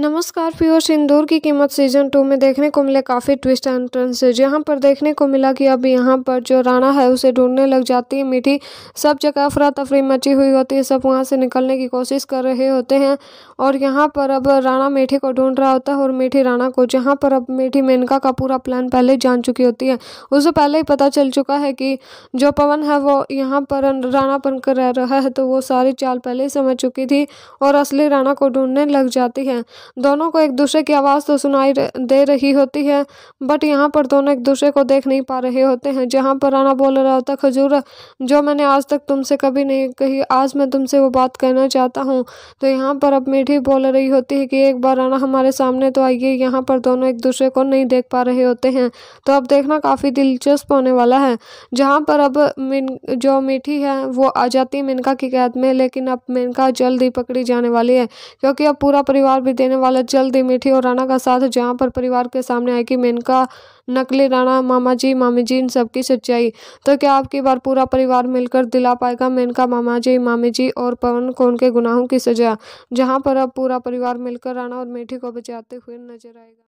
नमस्कार प्योर सिंदूर की कीमत सीजन टू में देखने को मिले काफ़ी ट्विस्ट एंड टर्न्सेज यहाँ पर देखने को मिला कि अब यहाँ पर जो राणा है उसे ढूंढने लग जाती है मीठी सब जगह अफरा तफरी मची हुई होती है सब वहाँ से निकलने की कोशिश कर रहे होते हैं और यहाँ पर अब राणा मीठी को ढूंढ रहा होता है और मीठी राणा को जहाँ पर अब मीठी मेनका का पूरा प्लान पहले जान चुकी होती है उसे पहले ही पता चल चुका है कि जो पवन है वो यहाँ पर राणा बन कर रह रहा है तो वो सारी चाल पहले ही समझ चुकी थी और असली राणा को ढूंढने लग जाती है दोनों को एक दूसरे की आवाज़ तो सुनाई दे रही होती है बट यहाँ पर दोनों एक दूसरे को देख नहीं पा रहे होते हैं जहाँ पर राना बोल रहा होता खजूर जो मैंने आज तक तुमसे कभी नहीं कही आज मैं तुमसे वो बात कहना चाहता हूँ तो यहाँ पर अब मीठी बोल रही होती है कि एक बार राना हमारे सामने तो आइए यहाँ पर दोनों एक दूसरे को नहीं देख पा रहे होते हैं तो अब देखना काफ़ी दिलचस्प होने वाला है जहाँ पर अब मिन जो मीठी है वो आ जाती है मेनका की कैद में लेकिन अब मेनका जल्द ही पकड़ी जाने वाली है क्योंकि अब पूरा परिवार भी देने वाला जल्द ही और राणा का साथ जहां पर परिवार के सामने आएगी मेनका नकली राणा मामा जी मामी जी इन सबकी सच्चाई तो क्या आपकी बार पूरा परिवार मिलकर दिला पाएगा मेनका मामा जी मामी जी और पवन को उनके गुनाहों की सजा जहाँ पर अब पूरा परिवार मिलकर राणा और मेठी को बचाते हुए नजर आएगा